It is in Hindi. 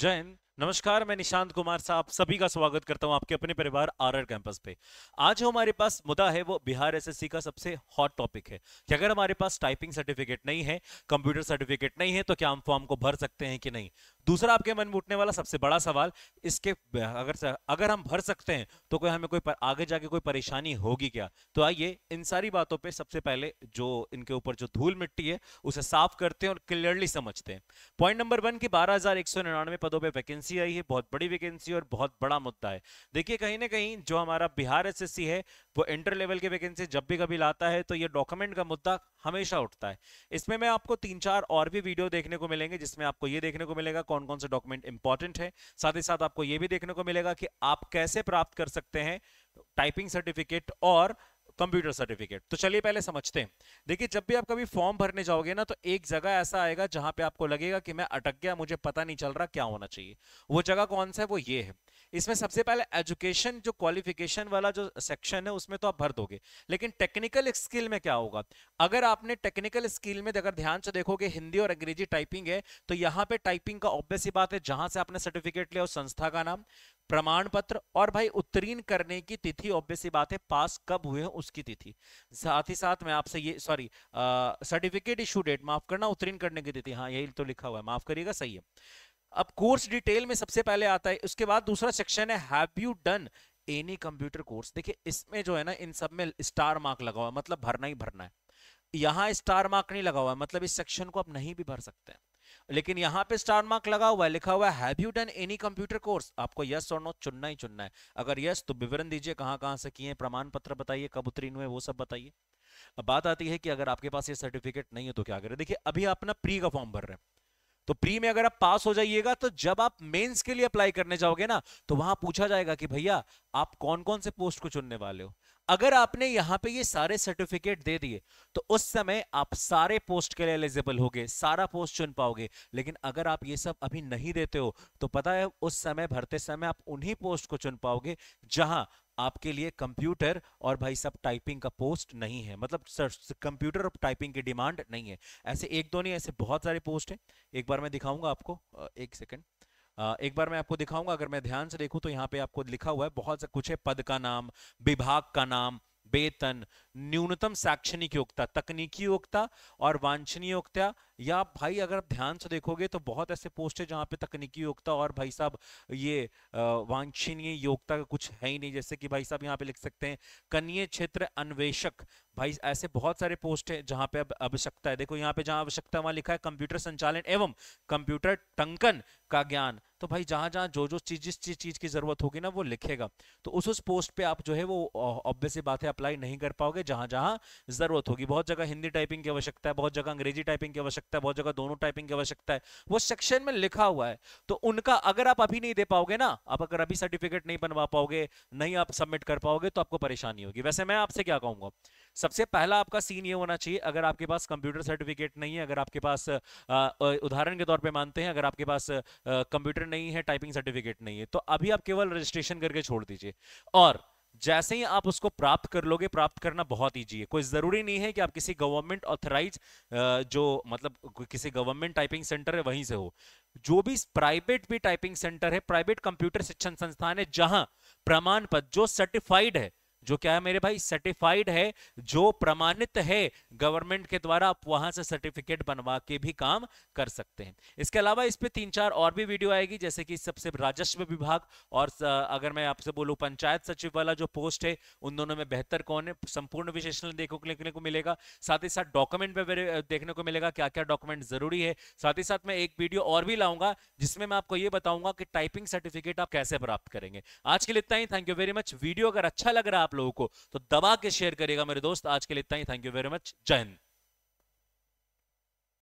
जैन नमस्कार मैं निशांत कुमार साहब सभी का स्वागत करता हूं आपके अपने परिवार आरआर कैंपस पे आज जो हमारे पास मुद्दा है वो बिहार एसएससी का सबसे हॉट टॉपिक है कि अगर हमारे पास टाइपिंग सर्टिफिकेट नहीं है कंप्यूटर सर्टिफिकेट नहीं है तो क्या हम फॉर्म को भर सकते हैं कि नहीं दूसरा आपके मन में उठने वाला सबसे बड़ा सवाल इसके अगर अगर हम भर सकते हैं तो कोई हमें कोई पर, आगे जाके कोई परेशानी होगी क्या तो आइए इन सारी बातों पे सबसे पहले जो इनके ऊपर जो धूल मिट्टी है उसे साफ करते हैं और क्लियरली समझते हैं पॉइंट नंबर वन की बारह पदों पर वैकेंसी आई है बहुत बड़ी वैकेंसी और बहुत बड़ा मुद्दा है देखिए कहीं ना कहीं जो हमारा बिहार एस है वो इंटर लेवल की वैकेंसी जब भी कभी लाता है तो ये डॉक्यूमेंट का मुद्दा हमेशा उठता है इसमें मैं आपको तीन चार और भी वीडियो देखने को मिलेंगे जिसमें आपको ये देखने को मिलेगा कौन कौन से डॉक्यूमेंट इंपॉर्टेंट है साथ ही साथ आपको ये भी देखने को मिलेगा कि आप कैसे प्राप्त कर सकते हैं टाइपिंग सर्टिफिकेट और कंप्यूटर सर्टिफिकेट तो चलिए पहले समझते हैं देखिए जब भी आप कभी फॉर्म भरने जाओगे ना तो एक जगह ऐसा आएगा जहां पे आपको लगेगा कि मैं अटक गया मुझे पता नहीं चल रहा क्या होना चाहिए वो जगह कौन सा है वो ये है इसमें सबसे पहले एजुकेशन जो क्वालिफिकेशन वाला जो सेक्शन है उसमें तो आप भर दोगे लेकिन टेक्निकल स्किल में क्या होगा अगर आपने टेक्निकल स्किल में अगर ध्यान से देखोगे हिंदी और अंग्रेजी टाइपिंग है तो यहाँ पे टाइपिंग का ऑब्वियस ही बात है जहां से आपने सर्टिफिकेट लिया उस संस्था का नाम प्रमाण पत्र और भाई उत्तीर्ण करने की तिथि ऑब्वियसली बात है पास कब हुए हैं उसकी तिथि साथ ही साथ मैं आपसे ये सॉरी सर्टिफिकेट इशू डेट माफ करना उत्तीर्ण करने की तिथि हाँ यही तो लिखा हुआ है माफ करिएगा सही है अब कोर्स डिटेल में सबसे पहले आता है उसके बाद दूसरा सेक्शन है have you done any computer course देखिए इसमें जो है ना इन सब में स्टार मार्क लगा हुआ है मतलब भरना ही भरना है यहाँ स्टार मार्क नहीं लगा हुआ है मतलब इस सेक्शन को आप नहीं भी भर सकते हैं लेकिन यहाँ पे स्टार मार्क लगा हुआ है लिखा हुआ है have you done any computer course आपको यस और नो चुनना ही चुनना है अगर यस तो विवरण दीजिए कहाँ कहाँ से किए प्रमाण पत्र बताइए कब उत्तीर्ण हुए वो सब बताइए अब बात आती है कि अगर आपके पास ये सर्टिफिकेट नहीं है तो क्या करें देखिए अभी आप ना प्री का फॉर्म भर रहे हैं तो प्री में अगर आप पास हो जाइएगा तो जब आप मेंस के लिए अप्लाई करने जाओगे ना तो वहां पूछा जाएगा कि भैया आप कौन कौन से पोस्ट को चुनने वाले हो अगर आपने यहाँ पे ये सारे सर्टिफिकेट दे दिए तो उस समय आप सारे पोस्ट के लिए एलिजिबल होगे सारा पोस्ट चुन पाओगे लेकिन अगर आप ये सब अभी नहीं देते हो तो पता है उस समय भरते समय आप उन्हीं पोस्ट को चुन पाओगे जहां आपके लिए कंप्यूटर और भाई सब टाइपिंग का पोस्ट नहीं है मतलब कंप्यूटर और टाइपिंग की डिमांड नहीं है ऐसे एक दो नहीं ऐसे बहुत सारे पोस्ट हैं एक बार मैं दिखाऊंगा आपको एक सेकंड एक बार मैं आपको दिखाऊंगा अगर मैं ध्यान से देखूं तो यहाँ पे आपको लिखा हुआ है बहुत सा कुछ है पद का नाम विभाग का नाम वेतन न्यूनतम शैक्षणिक योग्यता तकनीकी योग्यता और वांछनीय योग्यता या भाई अगर आप ध्यान से देखोगे तो बहुत ऐसे पोस्ट है जहाँ पे तकनीकी योग्यता और भाई साहब ये वांछनीय योग्यता का कुछ है ही नहीं जैसे कि भाई साहब यहाँ पे लिख सकते हैं कन्या क्षेत्र अन्वेषक भाई ऐसे बहुत सारे पोस्ट है जहाँ पे अब आवश्यकता है देखो यहाँ पे जहाँ आवश्यकता वहाँ लिखा है कंप्यूटर संचालन एवं कंप्यूटर टंकन का ज्ञान तो भाई जहाँ जहाँ जो जो चीज जिस चीज चीज की जरूरत होगी ना वो लिखेगा तो उस उस पोस्ट पे आप जो है वो ऑब्वियसली बात है अप्लाई नहीं कर पाओगे जहाँ जहाँ जरूरत होगी बहुत जगह हिंदी टाइपिंग की आवश्यकता है बहुत जगह अंग्रेजी टाइपिंग की आवश्यकता सकता है बहुत जगह दोनों टाइपिंग की आवश्यकता है वो सेक्शन में लिखा हुआ है तो उनका अगर आप अभी नहीं दे पाओगे ना आप अगर अभी सर्टिफिकेट नहीं बनवा पाओगे नहीं आप सबमिट कर पाओगे तो आपको परेशानी होगी वैसे मैं आपसे क्या कहूंगा सबसे पहला आपका सीन ये होना चाहिए अगर आपके पास कंप्यूटर सर्टिफिकेट नहीं है अगर आपके पास उदाहरण के तौर पे मानते हैं अगर आपके पास कंप्यूटर नहीं है टाइपिंग सर्टिफिकेट नहीं है तो अभी आप केवल रजिस्ट्रेशन करके छोड़ दीजिए और जैसे ही आप उसको प्राप्त कर लोगे प्राप्त करना बहुत ईजी है कोई ज़रूरी नहीं है कि आप किसी गवर्नमेंट ऑथराइज जो मतलब किसी गवर्नमेंट टाइपिंग सेंटर है वहीं से हो जो भी प्राइवेट भी टाइपिंग सेंटर है प्राइवेट कंप्यूटर शिक्षण संस्थान है जहां प्रमाण पत्र जो सर्टिफाइड है जो क्या है मेरे भाई सर्टिफाइड है जो प्रमाणित है गवर्नमेंट के द्वारा आप वहां से सर्टिफिकेट बनवा के भी काम कर सकते हैं इसके अलावा इस पर तीन चार और भी वीडियो आएगी जैसे कि सबसे राजस्व विभाग और अगर मैं आपसे बोलूँ पंचायत सचिव वाला जो पोस्ट है उन दोनों में बेहतर कौन है संपूर्ण विशेषण देखने को मिलेगा साथ ही साथ डॉक्यूमेंट में देखने को मिलेगा क्या क्या डॉक्यूमेंट जरूरी है साथ ही साथ मैं एक वीडियो और भी लाऊंगा जिसमें मैं आपको ये बताऊंगा कि टाइपिंग सर्टिफिकेट आप कैसे प्राप्त करेंगे आज के लिए इतना ही thank you very much video अगर अच्छा लग रहा है आप लोगों को तो दबा के शेयर करिएगा मेरे दोस्त आज के लिए इतना ही थैंक यू वेरी मच जय हिंद